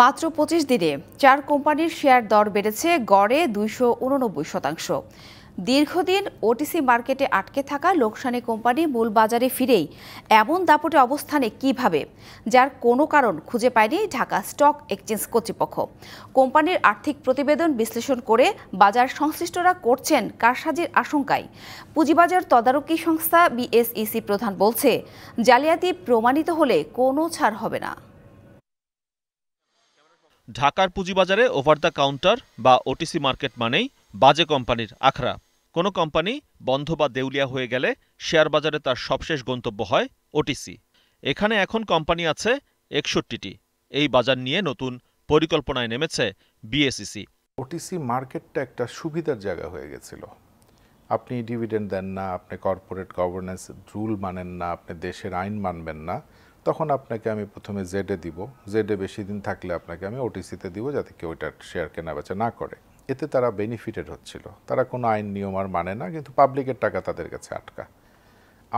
মাত্র পঁচিশ দিনে চার কোম্পানির শেয়ার দর বেড়েছে গড়ে দুইশো উননব্বই শতাংশ দীর্ঘদিন ওটিসি মার্কেটে আটকে থাকা লোকসানি কোম্পানি মূল বাজারে ফিরেই এমন দাপটে অবস্থানে কিভাবে যার কোনো কারণ খুঁজে পায়নি ঢাকা স্টক এক্সচেঞ্জ কর্তৃপক্ষ কোম্পানির আর্থিক প্রতিবেদন বিশ্লেষণ করে বাজার সংশ্লিষ্টরা করছেন কারসাজির আশঙ্কায় পুঁজিবাজার তদারকি সংস্থা বিএসইসি প্রধান বলছে জালিয়াতি প্রমাণিত হলে কোনো ছাড় হবে না ঢাকার পুঁজিবাজারে ওভার দ্য কাউন্টার বা ওটিসি মার্কেট মানেই বাজে কোম্পানির আখড়া কোনো কোম্পানি বন্ধ বা দেউলিয়া হয়ে গেলে শেয়ার বাজারে তার সবশেষ গন্তব্য হয় ওটিসি এখানে এখন কোম্পানি আছে একষট্টিটি এই বাজার নিয়ে নতুন পরিকল্পনায় নেমেছে বিএসিসি ওটিসি মার্কেটটা একটা সুবিধার জায়গা হয়ে গেছিল আপনি ডিভিডেন্ড দেন না আপনি কর্পোরেট গভর্নেন্স রুল মানেন না আপনি দেশের আইন মানবেন না তখন আপনাকে আমি প্রথমে জেডে দিব জেডে বেশি দিন থাকলে আপনাকে আমি ওটিসিতে দিব যাতে কেউ ওইটার শেয়ার কেনাবেচা না করে এতে তারা বেনিফিটেড হচ্ছিল তারা কোনো আইন নিয়ম আর মানে না কিন্তু পাবলিকের টাকা তাদের কাছে আটকা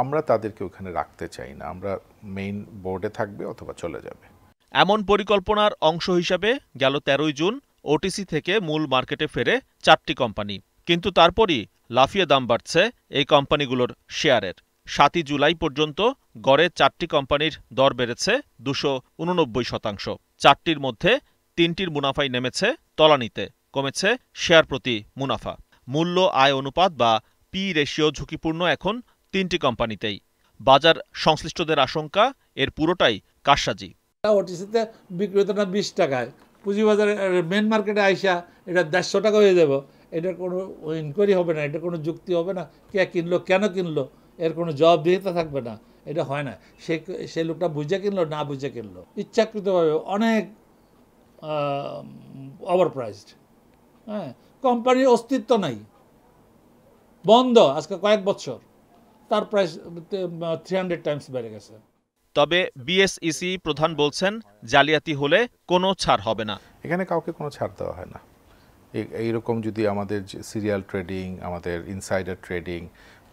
আমরা তাদেরকে ওখানে রাখতে চাই না আমরা মেইন বোর্ডে থাকবে অথবা চলে যাবে এমন পরিকল্পনার অংশ হিসাবে গেল তেরোই জুন ওটিসি থেকে মূল মার্কেটে ফেরে চারটি কোম্পানি কিন্তু তারপরই লাফিয়ে দাম বাড়ছে এই কোম্পানিগুলোর শেয়ারের সাতই জুলাই পর্যন্ত গড়ে চারটি কোম্পানির দর বেড়েছে দুশো উননব্বই শতাংশ চারটির মধ্যে তিনটির মুনাফাই নেমেছে তলানিতে কমেছে শেয়ার প্রতি মুনাফা মূল্য আয় অনুপাত বা পি রেশিও ঝুঁকিপূর্ণ এখন তিনটি কোম্পানিতেই বাজার সংশ্লিষ্টদের আশঙ্কা এর পুরোটাই কারসাজি ওটিসিতে বিক্রি হতো না বিশ টাকায় পুঁজিবাজারে মেন মার্কেটে আইসা এটা দেড়শো টাকা হয়ে যাবে এটার কোনো ইনকোয়ারি হবে না এটা কোনো যুক্তি হবে না কে কিনলো কেন কিনলো এর কোনো জবাবদিহিতা থাকবে না এটা হয় না সে সে লোকটা বুঝে কিনলো না বুঝে কিনলো ইচ্ছাকৃতভাবে অনেক ওভার হ্যাঁ কোম্পানির অস্তিত্ব নাই বন্ধ আজকে কয়েক বছর তার প্রাইস থ্রি হান্ড্রেড টাইমস বেড়ে গেছে তবে বিএসইসি e প্রধান বলছেন জালিয়াতি হলে কোনো ছাড় হবে না এখানে কাউকে কোনো ছাড় দেওয়া হয় না এইরকম যদি আমাদের সিরিয়াল ট্রেডিং আমাদের ইনসাইডার ট্রেডিং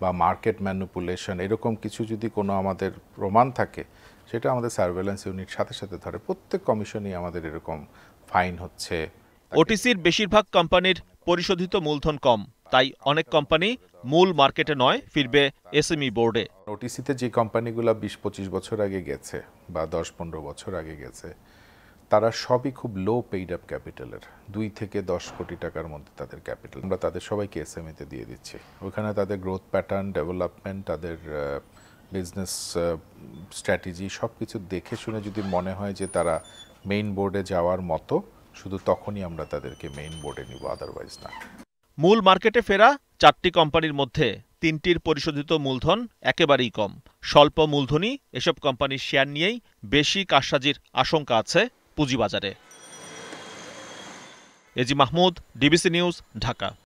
বা মার্কেট ম্যানুপুলেশন এরকম কিছু যদি কোনো আমাদের প্রমাণ থাকে সেটা আমাদের সার্ভেলেন্স ইউনিট সাথে সাথে ধরে প্রত্যেক কমিশনই আমাদের এরকম ফাইন হচ্ছে ওটিসির বেশিরভাগ কোম্পানির পরিশোধিত মূলধন কম তাই অনেক কোম্পানি মূল মার্কেটে নয় ফিরবে এসএমই বোর্ডে ওটিসিতে যে কোম্পানিগুলো বিশ পঁচিশ বছর আগে গেছে বা দশ পনেরো বছর আগে গেছে তারা সবই খুব লো পেইড আপ ক্যাপিটালের দুই থেকে দশ কোটি টাকার মধ্যে তাদের ক্যাপিটাল আমরা তাদের সবাইকে এস এম এতে e দিয়ে দিচ্ছি ওখানে তাদের গ্রোথ প্যাটার্ন ডেভেলপমেন্ট তাদের বিজনেস স্ট্র্যাটেজি সব কিছু দেখে শুনে যদি মনে হয় যে তারা মেইন বোর্ডে যাওয়ার মতো শুধু তখনই আমরা তাদেরকে মেইন বোর্ডে নিব আদারওয়াইজ না মূল মার্কেটে ফেরা চারটি কোম্পানির মধ্যে তিনটির পরিশোধিত মূলধন একেবারেই কম স্বল্প মূলধনই এসব কোম্পানির শেয়ার নিয়েই বেশি কারসাজির আশঙ্কা আছে পুঁজিবাজারে এজি মাহমুদ ডিবিসি নিউজ ঢাকা